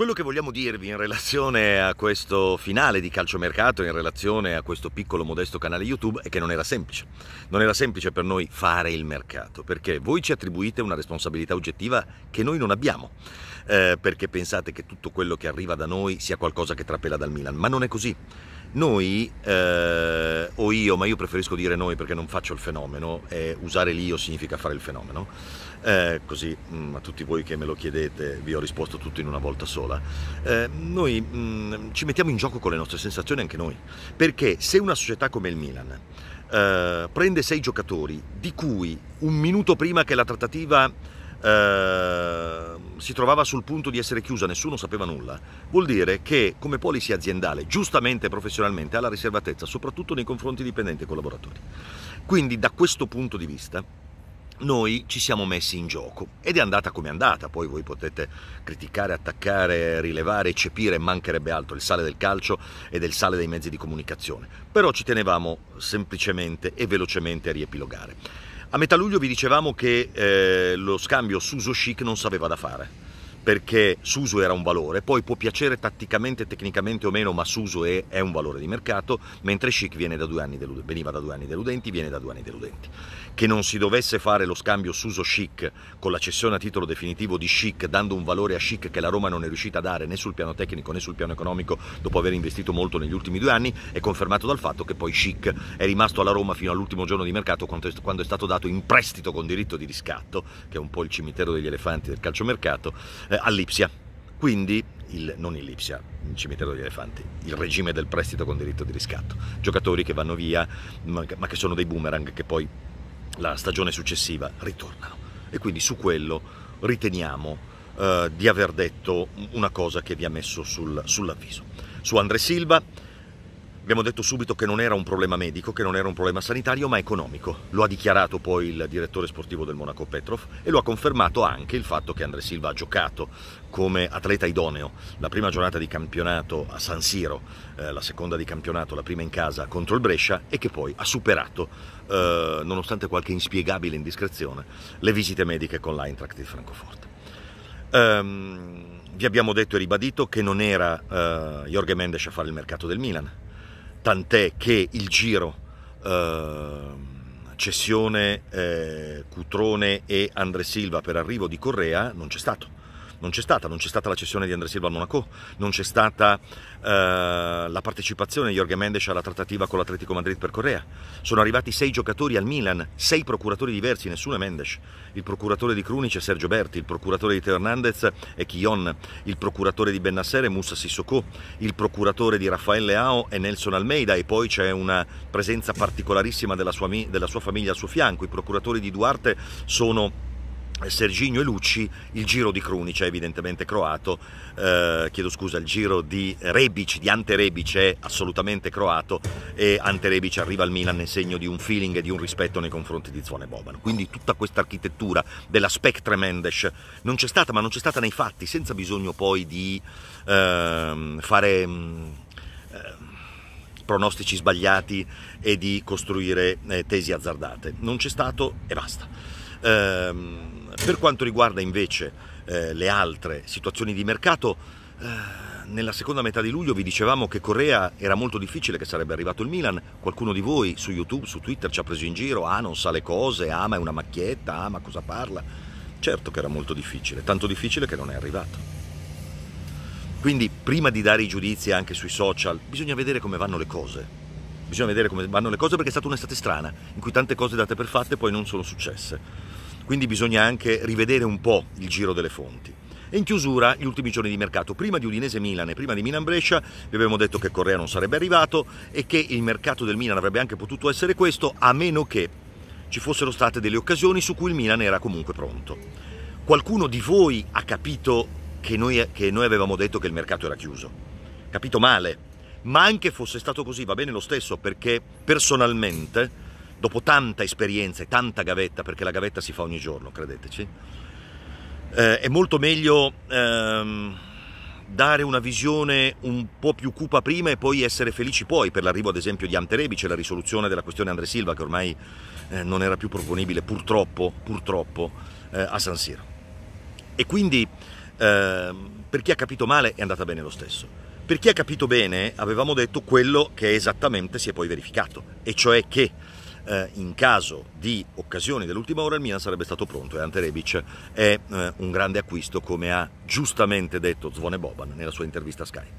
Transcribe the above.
Quello che vogliamo dirvi in relazione a questo finale di calciomercato, in relazione a questo piccolo modesto canale YouTube, è che non era semplice. Non era semplice per noi fare il mercato, perché voi ci attribuite una responsabilità oggettiva che noi non abbiamo, eh, perché pensate che tutto quello che arriva da noi sia qualcosa che trapela dal Milan, ma non è così. Noi, eh, o io, ma io preferisco dire noi perché non faccio il fenomeno, e usare l'io significa fare il fenomeno, eh, così mh, mm, a tutti voi che me lo chiedete vi ho risposto tutto in una volta sola, eh, noi mh, mm, ci mettiamo in gioco con le nostre sensazioni anche noi, perché se una società come il Milan eh, prende sei giocatori, di cui un minuto prima che la trattativa eh, si trovava sul punto di essere chiusa, nessuno sapeva nulla, vuol dire che come policy aziendale, giustamente e professionalmente, ha la riservatezza, soprattutto nei confronti dipendenti e collaboratori. Quindi da questo punto di vista noi ci siamo messi in gioco ed è andata come è andata, poi voi potete criticare, attaccare, rilevare, eccepire, mancherebbe altro il sale del calcio e del sale dei mezzi di comunicazione, però ci tenevamo semplicemente e velocemente a riepilogare. A metà luglio vi dicevamo che eh, lo scambio Suso Chic non sapeva da fare perché Suso era un valore, poi può piacere tatticamente, tecnicamente o meno, ma Suso è, è un valore di mercato, mentre Schick da deludenti, veniva da due anni deludenti, viene da due anni deludenti. Che non si dovesse fare lo scambio Suso-Schick con la cessione a titolo definitivo di Schick, dando un valore a Schick che la Roma non è riuscita a dare né sul piano tecnico né sul piano economico dopo aver investito molto negli ultimi due anni, è confermato dal fatto che poi Schick è rimasto alla Roma fino all'ultimo giorno di mercato quando è stato dato in prestito con diritto di riscatto, che è un po' il cimitero degli elefanti del calciomercato, eh, all'Ipsia. Quindi il, non in Lipsia, il cimitero degli elefanti, il regime del prestito con diritto di riscatto. Giocatori che vanno via, ma che sono dei boomerang che poi la stagione successiva ritornano. E quindi su quello riteniamo eh, di aver detto una cosa che vi ha messo sul, sull'avviso. Su Andre Silva Abbiamo detto subito che non era un problema medico, che non era un problema sanitario, ma economico. Lo ha dichiarato poi il direttore sportivo del Monaco Petrov e lo ha confermato anche il fatto che Andre Silva ha giocato come atleta idoneo la prima giornata di campionato a San Siro, eh, la seconda di campionato, la prima in casa contro il Brescia e che poi ha superato, eh, nonostante qualche inspiegabile indiscrezione, le visite mediche con l'Eintracht di Francoforte. Um, vi abbiamo detto e ribadito che non era eh, Jorge Mendes a fare il mercato del Milan tant'è che il giro eh, Cessione, eh, Cutrone e Andre Silva per arrivo di Correa non c'è stato non c'è stata, non c'è stata la cessione di André Silva al Monaco, non c'è stata eh, la partecipazione di Jorge Mendes alla trattativa con l'Atletico Madrid per Correa. Sono arrivati sei giocatori al Milan, sei procuratori diversi, nessuno è Mendes. Il procuratore di Krunic è Sergio Berti, il procuratore di Teo Hernandez è Chion, il procuratore di Bennassere è Moussa Sissoko, il procuratore di Raffaele Leao è Nelson Almeida e poi c'è una presenza particolarissima della sua, della sua famiglia al suo fianco. I procuratori di Duarte sono Serginio e Lucci il giro di Krunic è evidentemente croato, eh, chiedo scusa, il giro di Rebic, di Ante Rebic è assolutamente croato e Ante Rebic arriva al Milan nel segno di un feeling e di un rispetto nei confronti di Zvone Boban. Quindi tutta questa architettura della Spectre Mendes non c'è stata, ma non c'è stata nei fatti, senza bisogno poi di eh, fare... Eh, pronostici sbagliati e di costruire eh, tesi azzardate. Non c'è stato e basta. Um, per quanto riguarda invece eh, le altre situazioni di mercato, eh, nella seconda metà di luglio vi dicevamo che Correa era molto difficile che sarebbe arrivato il Milan. Qualcuno di voi su YouTube, su Twitter ci ha preso in giro, ah non sa le cose, ah ma è una macchietta, ah ma cosa parla. Certo che era molto difficile, tanto difficile che non è arrivato. Quindi prima di dare i giudizi anche sui social bisogna vedere come vanno le cose. Bisogna vedere come vanno le cose perché è stata un'estate strana, in cui tante cose date per fatte poi non sono successe quindi bisogna anche rivedere un po' il giro delle fonti. E in chiusura gli ultimi giorni di mercato, prima di Udinese Milan e prima di Milan Brescia, vi abbiamo detto che Correa non sarebbe arrivato e che il mercato del Milan avrebbe anche potuto essere questo, a meno che ci fossero state delle occasioni su cui il Milan era comunque pronto. Qualcuno di voi ha capito che noi, che noi avevamo detto che il mercato era chiuso. Capito male, ma anche fosse stato così va bene lo stesso perché personalmente dopo tanta esperienza e tanta gavetta, perché la gavetta si fa ogni giorno, credeteci, eh, è molto meglio ehm, dare una visione un po' più cupa prima e poi essere felici poi per l'arrivo ad esempio di Ante Rebic e la risoluzione della questione Andre Silva che ormai eh, non era più proponibile purtroppo, purtroppo eh, a San Siro. E quindi ehm, per chi ha capito male è andata bene lo stesso. Per chi ha capito bene avevamo detto quello che esattamente si è poi verificato, e cioè che eh, in caso di occasioni dell'ultima ora il Milan sarebbe stato pronto e Ante Rebic è eh, un grande acquisto come ha giustamente detto Zvone Boban nella sua intervista a Sky.